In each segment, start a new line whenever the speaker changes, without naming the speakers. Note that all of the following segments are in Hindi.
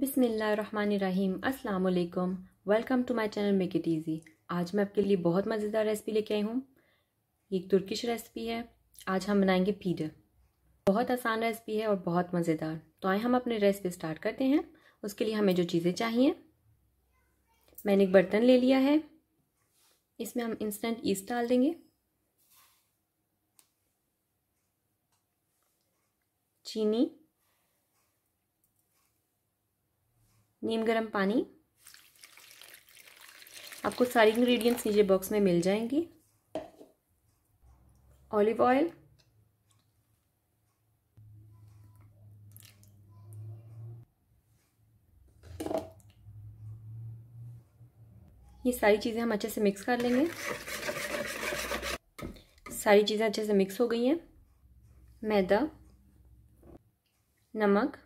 बिसमीम् अल्लाम welcome to my channel make it easy आज मैं आपके लिए बहुत मज़ेदार रेसिपी लेके आई हूँ ये एक तुर्किश रेसिपी है आज हम बनाएंगे पीडर बहुत आसान रेसिपी है और बहुत मज़ेदार तो आए हम अपनी रेसिपी स्टार्ट करते हैं उसके लिए हमें जो चीज़ें चाहिए मैंने एक बर्तन ले लिया है इसमें हम इंस्टेंट ईस्ट डाल देंगे चीनी नीम गर्म पानी आपको सारी इंग्रेडिएंट्स नीचे बॉक्स में मिल जाएंगी ऑलिव ऑयल ये सारी चीज़ें हम अच्छे से मिक्स कर लेंगे सारी चीज़ें अच्छे से मिक्स हो गई हैं मैदा नमक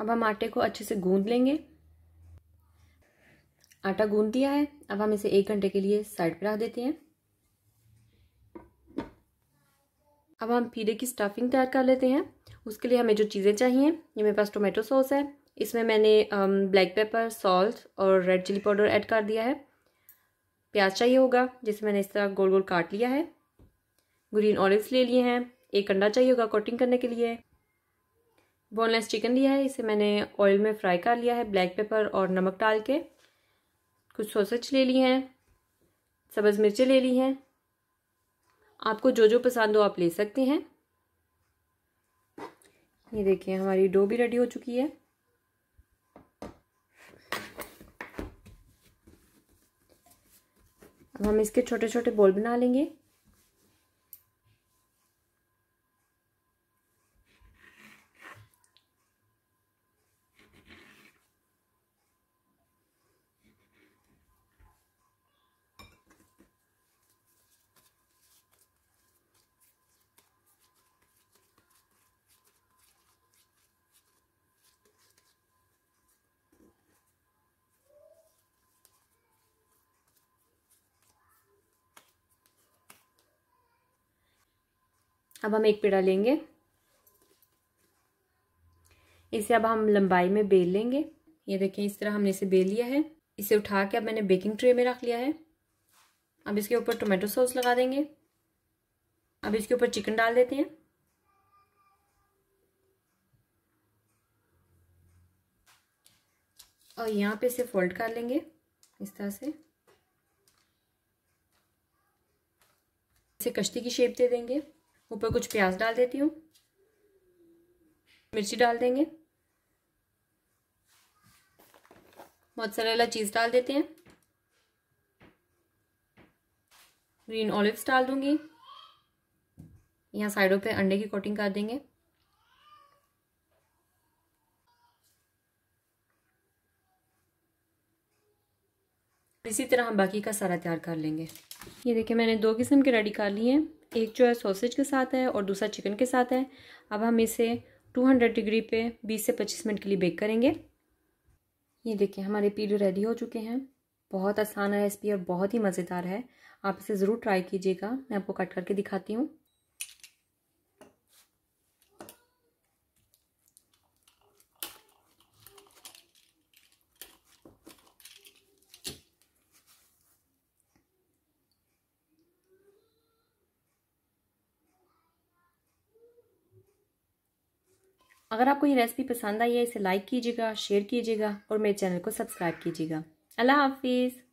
अब हम आटे को अच्छे से गूंद लेंगे आटा गूंद दिया है अब हम इसे एक घंटे के लिए साइड पर रख देते हैं अब हम पीले की स्टफिंग तैयार कर लेते हैं उसके लिए हमें जो चीज़ें चाहिए ये मेरे पास टोमेटो सॉस है इसमें मैंने ब्लैक पेपर सॉल्ट और रेड चिली पाउडर ऐड कर दिया है प्याज चाहिए होगा जिसे मैंने इस तरह गोल गोल काट लिया है ग्रीन ऑलिव्स ले लिए हैं एक अंडा चाहिए होगा कोटिंग करने के लिए बोनलेस चिकन लिया है इसे मैंने ऑयल में फ्राई कर लिया है ब्लैक पेपर और नमक डाल के कुछ सोसेज ले ली हैं सब्ज़ मिर्चें ले ली हैं आपको जो जो पसंद हो आप ले सकते हैं ये देखिए हमारी डो भी रेडी हो चुकी है अब हम इसके छोटे छोटे बॉल बना लेंगे अब हम एक पेड़ा लेंगे इसे अब हम लंबाई में बेल लेंगे ये देखें इस तरह हमने इसे बेल लिया है इसे उठा के अब मैंने बेकिंग ट्रे में रख लिया है अब इसके ऊपर टोमेटो सॉस लगा देंगे अब इसके ऊपर चिकन डाल देते हैं और यहाँ पे इसे फोल्ड कर लेंगे इस तरह से इसे कश्ती की शेप दे देंगे ऊपर कुछ प्याज डाल देती हूँ मिर्ची डाल देंगे मोजरेला चीज़ डाल देते हैं ग्रीन ऑलिव्स डाल दूंगी यहाँ साइडों पे अंडे की कोटिंग कर देंगे इसी तरह हम बाकी का सारा तैयार कर लेंगे ये देखिए मैंने दो किस्म के रेडी कर लिए हैं एक जो है सॉसेज के साथ है और दूसरा चिकन के साथ है अब हम इसे 200 डिग्री पे 20 से 25 मिनट के लिए बेक करेंगे ये देखिए हमारे पीलू रेडी हो चुके हैं बहुत आसान रेसिपी और बहुत ही मज़ेदार है आप इसे ज़रूर ट्राई कीजिएगा मैं आपको कट करके दिखाती हूँ अगर आपको ये रेसिपी पसंद आई है इसे लाइक कीजिएगा शेयर कीजिएगा और मेरे चैनल को सब्सक्राइब कीजिएगा अल्लाह हाफिज़